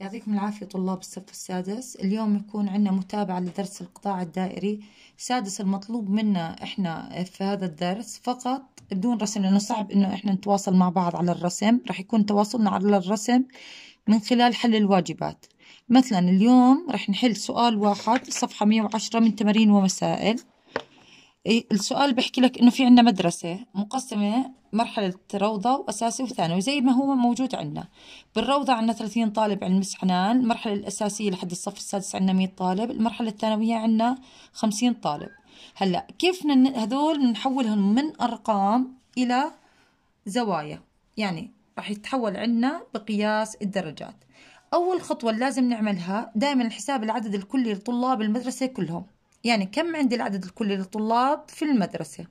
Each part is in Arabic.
يعطيكم العافية طلاب الصف السادس اليوم يكون عندنا متابعة لدرس القطاع الدائري سادس المطلوب منا إحنا في هذا الدرس فقط بدون رسم لأنه صعب إنه إحنا نتواصل مع بعض على الرسم راح يكون تواصلنا على الرسم من خلال حل الواجبات مثلا اليوم راح نحل سؤال واحد صفحة 110 من تمارين ومسائل إيه، السؤال بحكي لك انه في عندنا مدرسه مقسمه مرحله روضه واساسي وثانوي زي ما هو موجود عندنا بالروضه عندنا 30 طالب علم حنان المرحله الاساسيه لحد الصف السادس عندنا 100 طالب المرحله الثانويه عندنا 50 طالب هلا كيف هذول نحولهم من ارقام الى زوايا يعني راح يتحول عندنا بقياس الدرجات اول خطوه لازم نعملها دائما الحساب العدد الكلي لطلاب المدرسه كلهم يعني كم عندي العدد الكلي للطلاب في المدرسة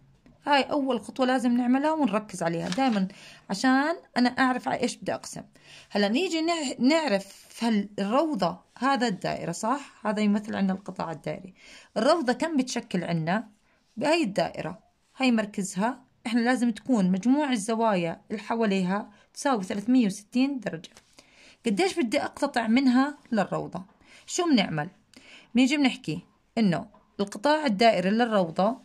هاي أول خطوة لازم نعملها ونركز عليها دائما عشان أنا أعرف على إيش بدي أقسم هلا نيجي نعرف الروضة هذا الدائرة صح هذا يمثل عنا القطاع الدائري الروضة كم بتشكل عنا بهاي الدائرة هاي مركزها إحنا لازم تكون مجموع الزوايا اللي حواليها تساوي 360 درجة قديش بدي أقتطع منها للروضة شو بنعمل بنيجي بنحكي إنه القطاع الدائري للروضة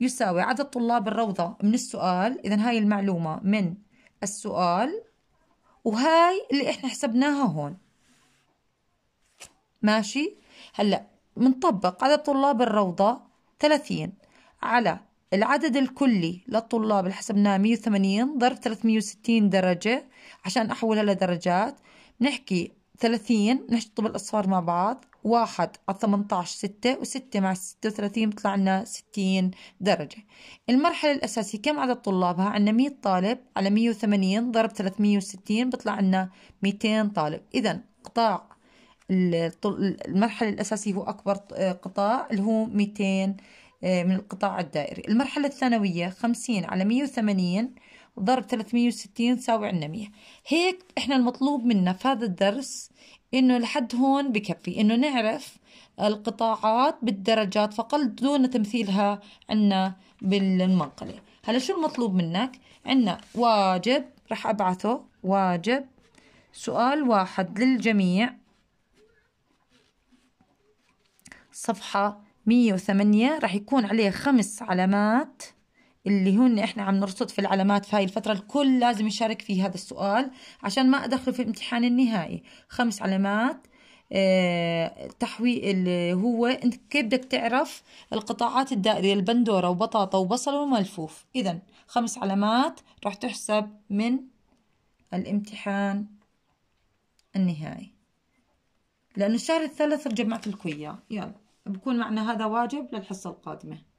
يساوي عدد طلاب الروضة من السؤال إذا هاي المعلومة من السؤال وهاي اللي إحنا حسبناها هون ماشي هلأ بنطبق عدد طلاب الروضة 30 على العدد الكلي للطلاب اللي حسبناه 180 ضرب 360 درجة عشان أحولها لدرجات بنحكي 30 نحط الأصفار مع بعض واحد على 18 ستة وستة مع ستة وثلاثين بطلع لنا ستين درجة المرحلة الأساسية كم عدد طلابها عنا مية طالب على مية وثمانين ضرب ثلاثمية وستين بطلع لنا ميتين طالب إذا قطاع المرحلة الأساسية هو أكبر آه، قطاع اللي هو ميتين آه، من القطاع الدائري المرحلة الثانوية خمسين على مية وثمانين ضرب 360 تساوي عنا 100 هيك احنا المطلوب منا في هذا الدرس انه لحد هون بكفي انه نعرف القطاعات بالدرجات فقط دون تمثيلها عنا بالمنقلة هلا شو المطلوب منك عنا واجب رح ابعثه واجب سؤال واحد للجميع صفحة 108 رح يكون عليه خمس علامات اللي هن احنا عم نرصد في العلامات في هاي الفترة الكل لازم يشارك في هذا السؤال عشان ما ادخله في الامتحان النهائي خمس علامات اه تحوي اللي هو انت كيف بدك تعرف القطاعات الدائرية البندورة وبطاطا وبصل وملفوف اذا خمس علامات راح تحسب من الامتحان النهائي لانه الشهر الثالث جمعت لكم إياه يلا بكون معنا هذا واجب للحصة القادمة